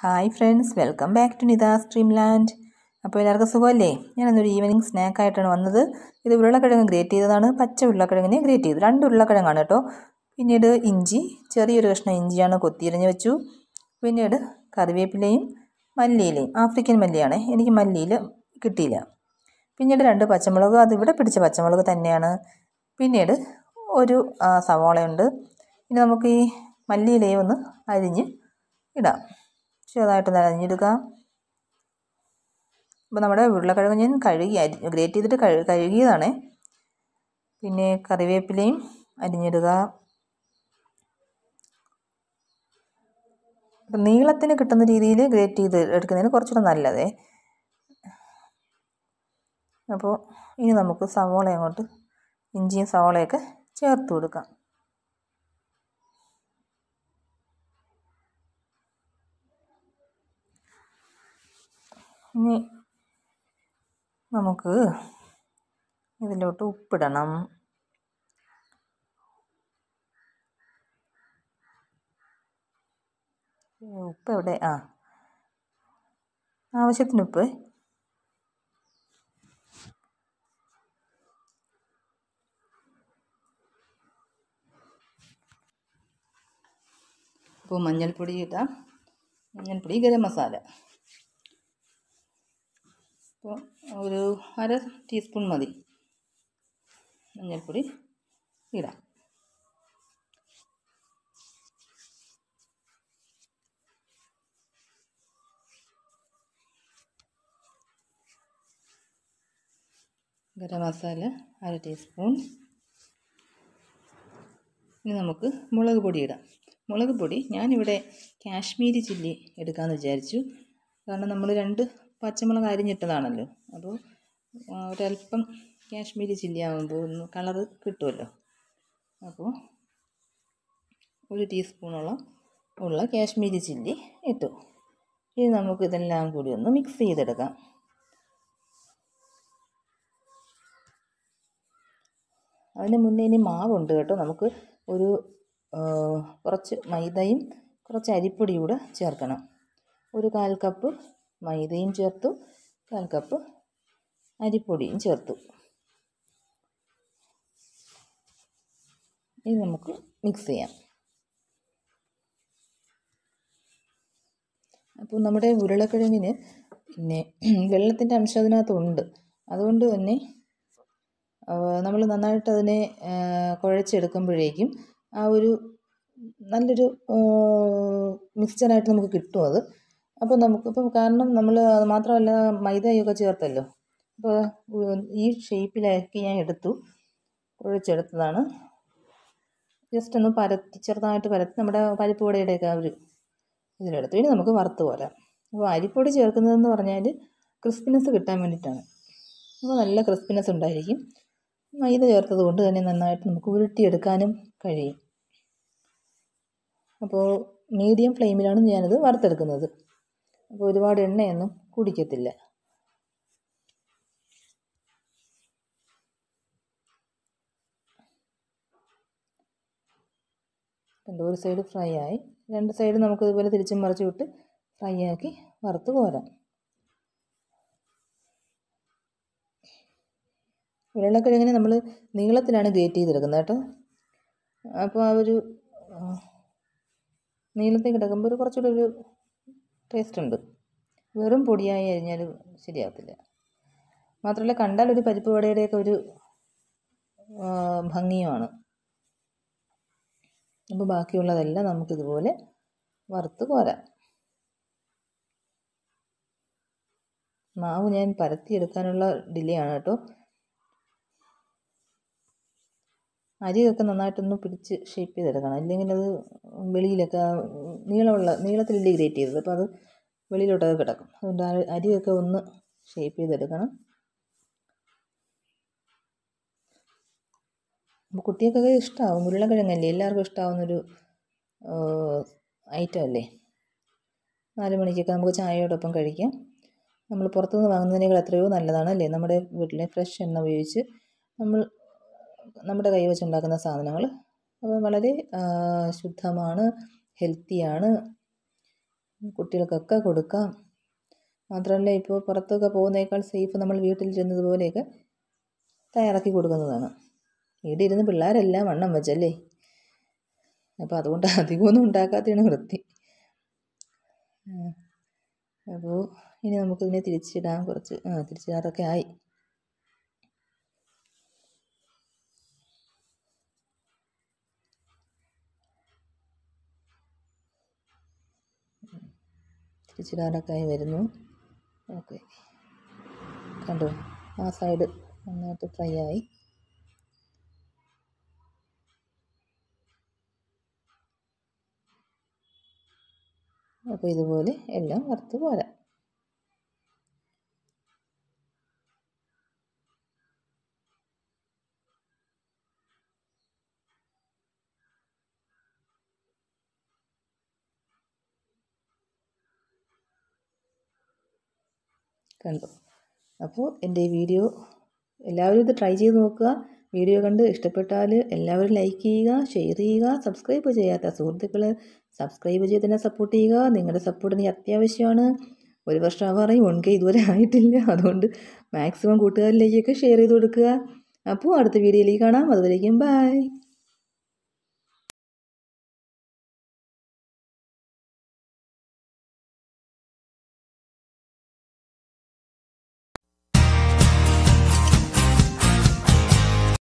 hi friends welcome back to Nitha stream land അപ്പോൾ എല്ലാവർക്കും സുഖമല്ലേ ഞാനൊന്നൊരു ഈവനിങ് സ്നാക്കായിട്ടാണ് വന്നത് ഇത് ഉരുളക്കിഴങ്ങ് ഗ്രേറ്റ് ചെയ്തതാണ് പച്ച ഉരുളക്കിഴങ്ങിനെ ഗ്രേറ്റ് ചെയ്തു രണ്ട് ഉരുളക്കിഴങ്ങാണ് കേട്ടോ പിന്നീട് ഇഞ്ചി ചെറിയൊരു കഷ്ണം ഇഞ്ചിയാണ് കൊത്തിയരിഞ്ഞ് വെച്ചു പിന്നീട് കറിവേപ്പിലയും മല്ലിയിലയും ആഫ്രിക്കൻ മല്ലിയാണ് എനിക്ക് മല്ലിയിൽ കിട്ടിയില്ല പിന്നീട് രണ്ട് പച്ചമുളക് അത് ഇവിടെ പിടിച്ച പച്ചമുളക് തന്നെയാണ് പിന്നീട് ഒരു സവാളയുണ്ട് ഇനി നമുക്ക് ഈ മല്ലിയിലയും ഒന്ന് അരിഞ്ഞ് ഇടാം ചെറുതായിട്ട് നനഞ്ഞെടുക്കാം അപ്പോൾ നമ്മുടെ ഉരുളക്കിഴങ്ങ് ഞാൻ കഴുകി അരി ഗ്രേറ്റ് ചെയ്തിട്ട് കഴു കഴുകിയതാണ് പിന്നെ കറിവേപ്പിലയും അരിഞ്ഞിടുക അപ്പം നീളത്തിന് കിട്ടുന്ന രീതിയിൽ ഗ്രേറ്റ് ചെയ്ത് എടുക്കുന്നതിന് കുറച്ചുകൂടെ നല്ലതേ അപ്പോൾ ഇനി നമുക്ക് സവോള അങ്ങോട്ട് ഇഞ്ചിയും സവോളയൊക്കെ ചേർത്ത് കൊടുക്കാം ഇനി നമുക്ക് ഇതിലോട്ട് ഉപ്പിടണം ഉപ്പ് എവിടെ ആ ആവശ്യത്തിന് ഉപ്പ് ഇപ്പോൾ മഞ്ഞൾപ്പൊടി ഇടാം മഞ്ഞൾപ്പൊടി ഗരം മസാല അപ്പോൾ ഒരു അര ടീസ്പൂൺ മതി മഞ്ഞൾപ്പൊടി ഇടാം ഗരം മസാല അര ടീസ്പൂൺ ഇനി നമുക്ക് മുളക് പൊടി ഇടാം മുളക് പൊടി ഞാനിവിടെ കാശ്മീരി ചില്ലി എടുക്കാമെന്ന് വിചാരിച്ചു കാരണം നമ്മൾ രണ്ട് പച്ചമുളക് അരിഞ്ഞിട്ടതാണല്ലോ അപ്പോൾ ഒരല്പം കാശ്മീരി ചില്ലി ആകുമ്പോൾ ഒന്ന് കളറ് കിട്ടുമല്ലോ അപ്പോൾ ഒരു ടീസ്പൂണോളം ഉള്ള കാശ്മീരി ചില്ലി ഇട്ടു ഇനി നമുക്ക് ഇതെല്ലാം കൂടി ഒന്ന് മിക്സ് ചെയ്തെടുക്കാം അതിന് മുന്നേ ഇനി മാവുണ്ട് കേട്ടോ നമുക്ക് ഒരു കുറച്ച് മൈദയും കുറച്ച് അരിപ്പൊടിയും കൂടെ ചേർക്കണം ഒരു കാൽ കപ്പ് മൈദയും ചേർത്തു കാൽ കപ്പ് അരിപ്പൊടിയും ചേർത്തു ഇത് നമുക്ക് മിക്സ് ചെയ്യാം അപ്പോൾ നമ്മുടെ ഉരുളക്കിഴങ്ങിന് പിന്നെ വെള്ളത്തിൻ്റെ അംശം അതിനകത്തുണ്ട് അതുകൊണ്ട് തന്നെ നമ്മൾ നന്നായിട്ട് അതിനെ കുഴച്ചെടുക്കുമ്പോഴേക്കും ആ ഒരു നല്ലൊരു മിക്സ്ചറായിട്ട് നമുക്ക് കിട്ടും അത് അപ്പോൾ നമുക്ക് കാരണം നമ്മൾ അത് മാത്രമല്ല മൈദയൊക്കെ ചേർത്തല്ലോ അപ്പോൾ ഈ ഷേപ്പിലാക്കി ഞാൻ എടുത്തു കുഴച്ചെടുത്തതാണ് ജസ്റ്റ് ഒന്ന് പരത്തി ചെറുതായിട്ട് പരത്തി നമ്മുടെ പരിപ്പുവടയുടെയൊക്കെ ഒരു ഇതിലെടുത്തു ഇനി നമുക്ക് വറുത്ത് പോരാം അപ്പോൾ അരിപ്പൊടി ചേർക്കുന്നതെന്ന് പറഞ്ഞാൽ ക്രിസ്പിനെസ് കിട്ടാൻ വേണ്ടിയിട്ടാണ് അപ്പോൾ നല്ല ക്രിസ്പിനെസ് ഉണ്ടായിരിക്കും മൈദ ചേർത്തത് കൊണ്ട് തന്നെ നന്നായിട്ട് നമുക്ക് ഉരുട്ടിയെടുക്കാനും കഴിയും അപ്പോൾ മീഡിയം ഫ്ലെയിമിലാണ് ഞാനത് വറുത്തെടുക്കുന്നത് അപ്പോൾ ഒരുപാട് എണ്ണയൊന്നും കുടിക്കത്തില്ല കണ്ടോ ഒരു സൈഡ് ഫ്രൈ ആയി രണ്ട് സൈഡ് നമുക്ക് ഇതുപോലെ തിരിച്ചും മറിച്ചു വിട്ട് ഫ്രൈ ആക്കി വറുത്ത് പോരാം ഉരുളക്കിഴങ്ങിനെ നമ്മൾ നീളത്തിലാണ് ഗ്രേറ്റ് ചെയ്തെടുക്കുന്നത് കേട്ടോ അപ്പോൾ ആ ഒരു നീളത്തിൽ കിടക്കുമ്പോൾ ഒരു കുറച്ചുകൂടെ ഒരു ടേസ്റ്റ് ഉണ്ട് വെറും പൊടിയായി അരിഞ്ഞാൽ ശരിയാകത്തില്ല മാത്രമല്ല കണ്ടാൽ ഒരു പരിപ്പ് വടയുടെയൊക്കെ ഒരു ഭംഗിയുമാണ് അപ്പോൾ ബാക്കിയുള്ളതെല്ലാം നമുക്കിതുപോലെ വറുത്ത് കോരാം മാവ് ഞാൻ പരത്തിയെടുക്കാനുള്ള ഡിലേ ആണ് കേട്ടോ അരിയൊക്കെ നന്നായിട്ടൊന്ന് പിടിച്ച് ഷേപ്പ് ചെയ്തെടുക്കണം ഇല്ലെങ്കിൽ അത് വെളിയിലൊക്കെ നീളമുള്ള നീളത്തിലല്ലേ ഗ്രേറ്റ് ചെയ്തത് അപ്പോൾ അത് വെളിയിലോട്ടൊക്കെ കിടക്കും അതുകൊണ്ട് അരിയൊക്കെ ഒന്ന് ഷേപ്പ് ചെയ്തെടുക്കണം അപ്പോൾ കുട്ടികൾക്കൊക്കെ ഇഷ്ടമാവും ഉരുളക്കിഴങ്ങല്ലേ എല്ലാവർക്കും ഇഷ്ടമാവുന്നൊരു ഐറ്റം അല്ലേ നാല് മണിക്കൊക്കെ നമുക്ക് ചായയോടൊപ്പം കഴിക്കാം നമ്മൾ പുറത്തുനിന്ന് വാങ്ങുന്നതിനേക്കാൾ എത്രയോ നല്ലതാണ് അല്ലേ നമ്മുടെ വീട്ടിലെ ഫ്രഷ് എണ്ണ ഉപയോഗിച്ച് നമ്മൾ നമ്മുടെ കൈ വെച്ചുണ്ടാക്കുന്ന സാധനങ്ങൾ അപ്പം വളരെ ശുദ്ധമാണ് ഹെൽത്തിയാണ് കുട്ടികൾക്കൊക്കെ കൊടുക്കാം മാത്രമല്ല ഇപ്പോൾ പുറത്തൊക്കെ പോകുന്നേക്കാൾ സേഫ് നമ്മൾ വീട്ടിലിരുന്നത് പോലെയൊക്കെ തയ്യാറാക്കി കൊടുക്കുന്നതാണ് വീട്ടിൽ ഇരുന്ന് പിള്ളേരെല്ലാം വണ്ണം വെച്ചല്ലേ അപ്പോൾ അതുകൊണ്ട് അധികമൊന്നും ഉണ്ടാക്കാത്തതാണ് വൃത്തി അപ്പോൾ ഇനി നമുക്കിതിനെ തിരിച്ചിടാൻ കുറച്ച് ആ തിരിച്ചിടാറൊക്കെ ആയി തിരിച്ചിടാറൊക്കെയായി വരുന്നു ഓക്കെ കണ്ടു ആ സൈഡ് നന്നായിട്ട് ഫ്രൈ ആയി അപ്പോൾ ഇതുപോലെ എല്ലാം വറുത്ത് പോരാം കണ്ടു അപ്പോൾ എൻ്റെ വീഡിയോ എല്ലാവരും ഇത് ട്രൈ ചെയ്ത് നോക്കുക വീഡിയോ കണ്ട് ഇഷ്ടപ്പെട്ടാൽ എല്ലാവരും ലൈക്ക് ചെയ്യുക ഷെയർ ചെയ്യുക സബ്സ്ക്രൈബ് ചെയ്യാത്ത സുഹൃത്തുക്കൾ സബ്സ്ക്രൈബ് ചെയ്ത് തന്നെ സപ്പോർട്ട് ചെയ്യുക നിങ്ങളുടെ സപ്പോർട്ട് നീ അത്യാവശ്യമാണ് ഒരു വർഷം ആവാറായി വൺ കെ ഇതുവരെ ആയിട്ടില്ല അതുകൊണ്ട് മാക്സിമം കൂട്ടുകാരിലേക്കൊക്കെ ഷെയർ ചെയ്ത് കൊടുക്കുക അപ്പോൾ അടുത്ത വീഡിയോയിലേക്ക് കാണാം അതുവരേക്കും ബൈ